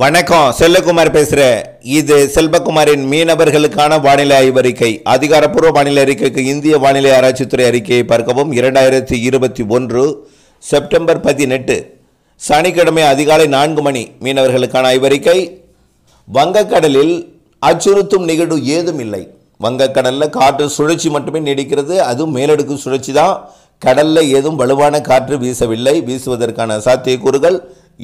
வணக்கம் செல்லகுமார் பேசுகிறேன் இது செல்வகுமாரின் மீனவர்களுக்கான வானிலை ஆய்வறிக்கை அதிகாரப்பூர்வ வானிலை அறிக்கைக்கு இந்திய வானிலை ஆராய்ச்சித்துறை அறிக்கையை பார்க்கவும் இரண்டாயிரத்தி இருபத்தி ஒன்று செப்டம்பர் பதினெட்டு சனிக்கிழமை அதிகாலை நான்கு மணி மீனவர்களுக்கான ஆய்வறிக்கை வங்கக்கடலில் அச்சுறுத்தும் நிகழ்வு ஏதும் இல்லை வங்கக்கடலில் காற்று சுழற்சி மட்டுமே நீடிக்கிறது அதுவும் மேலடுக்கு சுழற்சி தான் கடலில் ஏதும் வலுவான காற்று வீசவில்லை வீசுவதற்கான சாத்தியக்கூறுகள்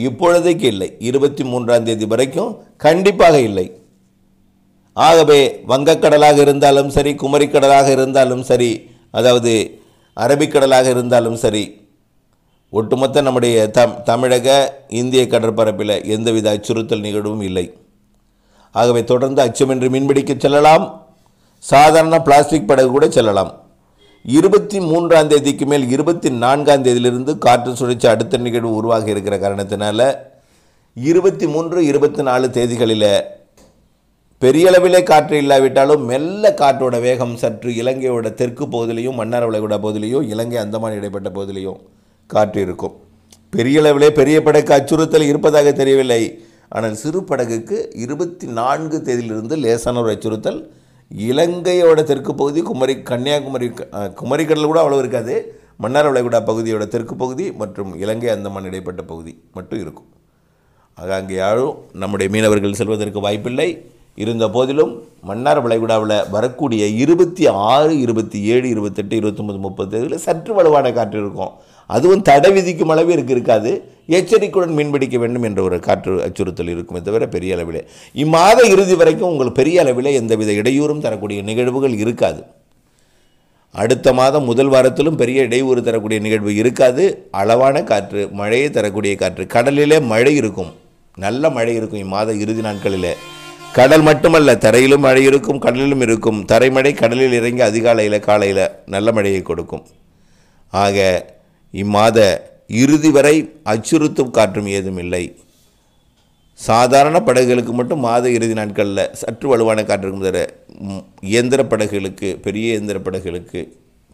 இப்பொழுதைக்கு இல்லை இருபத்தி மூன்றாம் தேதி வரைக்கும் கண்டிப்பாக இல்லை ஆகவே வங்கக்கடலாக இருந்தாலும் சரி குமரிக்கடலாக இருந்தாலும் சரி அதாவது அரபிக்கடலாக இருந்தாலும் சரி ஒட்டுமொத்த நம்முடைய தம் தமிழக இந்திய கடற்பரப்பில் எந்தவித அச்சுறுத்தல் நிகழ்வும் இல்லை ஆகவே தொடர்ந்து அச்சமின்றி மீன்பிடிக்க செல்லலாம் சாதாரண பிளாஸ்டிக் படகு கூட செல்லலாம் இருபத்தி மூன்றாம் தேதிக்கு மேல் இருபத்தி நான்காம் தேதியிலிருந்து காற்று சுழற்சி அடுத்த நிகழ்வு உருவாகி இருக்கிற காரணத்தினால இருபத்தி மூன்று இருபத்தி நாலு தேதிகளில் பெரிய அளவிலே காற்று இல்லாவிட்டாலும் மெல்ல காற்றோட வேகம் சற்று இலங்கையோட தெற்கு பகுதியிலையும் மன்னார் வளைகுடா பகுதியிலையும் இலங்கை அந்தமான் இடைப்பட்ட பகுதியிலையும் காற்று இருக்கும் பெரிய அளவிலே பெரிய படகு அச்சுறுத்தல் இருப்பதாக தெரியவில்லை ஆனால் சிறு படகுக்கு இருபத்தி நான்கு தேதியிலிருந்து லேசான ஒரு அச்சுறுத்தல் இலங்கையோட தெற்கு பகுதி குமரி கன்னியாகுமரி குமரிக்கடல் கூட அவ்வளோ இருக்காது மன்னார் வளைகுடா பகுதியோட தெற்கு பகுதி மற்றும் இலங்கை அந்தமான் இடைப்பட்ட பகுதி மட்டும் இருக்கும் ஆக அங்கே யாரும் நம்முடைய மீனவர்கள் செல்வதற்கு வாய்ப்பில்லை இருந்த போதிலும் மன்னார் வளைகுடாவில் வரக்கூடிய இருபத்தி ஆறு இருபத்தி ஏழு இருபத்தெட்டு இருபத்தொம்பது முப்பது இதில் சற்று வலுவான காற்று இருக்கும் அதுவும் தடை விதிக்கும் அளவிற்கு இருக்காது எச்சரிக்கையுடன் மீன்பிடிக்க வேண்டும் என்ற ஒரு காற்று அச்சுறுத்தல் இருக்குமே தவிர பெரிய அளவில் இம்மாத இறுதி வரைக்கும் உங்களுக்கு பெரிய அளவில் எந்தவித இடையூறும் தரக்கூடிய நிகழ்வுகள் இருக்காது அடுத்த மாதம் முதல் வாரத்திலும் பெரிய இடையூறு தரக்கூடிய நிகழ்வு இருக்காது அளவான காற்று மழையை தரக்கூடிய காற்று கடலிலே மழை இருக்கும் நல்ல மழை இருக்கும் இம்மாத இறுதி நாட்களில் கடல் மட்டுமல்ல தரையிலும் மழை இருக்கும் கடலிலும் இருக்கும் தரைமழை கடலில் இறங்கி அதிகாலையில் காலையில் நல்ல மழையை கொடுக்கும் ஆக இம்மாத இறுதி வரை அச்சுறுத்தும் காற்றும் ஏதும் இல்லை சாதாரண படகுகளுக்கு மட்டும் மாத இறுதி நாட்களில் சற்று வலுவான காற்று தர இயந்திர படகுகளுக்கு பெரிய இயந்திர படகுகளுக்கு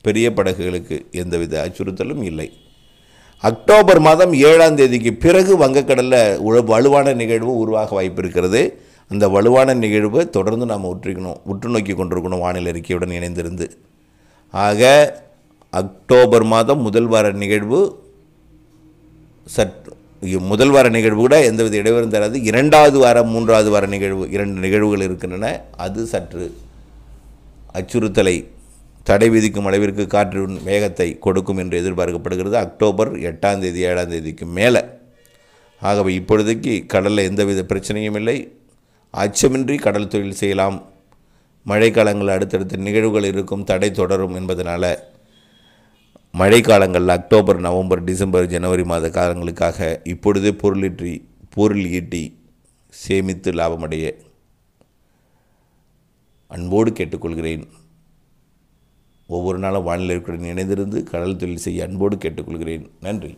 பெரிய படகுகளுக்கு எந்தவித அச்சுறுத்தலும் இல்லை அக்டோபர் மாதம் ஏழாம் தேதிக்கு பிறகு வங்கக்கடலில் வலுவான நிகழ்வு உருவாக வாய்ப்பு இருக்கிறது அந்த வலுவான நிகழ்வை தொடர்ந்து நாம் உற்றிக்கணும் உற்று நோக்கி கொண்டிருக்கணும் வானிலை அறிக்கையுடன் இணைந்திருந்து ஆக அக்டோபர் மாதம் முதல் வார நிகழ்வு சற்று முதல் வார நிகழ்வு கூட எந்தவித இடைவெறும் தராது இரண்டாவது வாரம் மூன்றாவது வார நிகழ்வு இரண்டு நிகழ்வுகள் இருக்கின்றன அது சற்று அச்சுறுத்தலை தடை விதிக்கும் அளவிற்கு காற்றின் வேகத்தை கொடுக்கும் என்று எதிர்பார்க்கப்படுகிறது அக்டோபர் எட்டாம் தேதி ஏழாம் தேதிக்கு மேலே ஆகவே இப்பொழுதைக்கு கடலில் எந்தவித பிரச்சனையும் இல்லை அச்சமின்றி கடல் தொழில் செய்யலாம் மழைக்காலங்கள் அடுத்தடுத்த நிகழ்வுகள் இருக்கும் தடை தொடரும் என்பதனால் மழை காலங்களில் அக்டோபர் நவம்பர் டிசம்பர் ஜனவரி மாத காலங்களுக்காக இப்பொழுதே பொருளீற்றி பொருள் ஈட்டி சேமித்து லாபமடைய அன்போடு கேட்டுக்கொள்கிறேன் ஒவ்வொரு நாளும் வானிலை இணைந்திருந்து கடல் தொழில் செய்ய அன்போடு கேட்டுக்கொள்கிறேன் நன்றி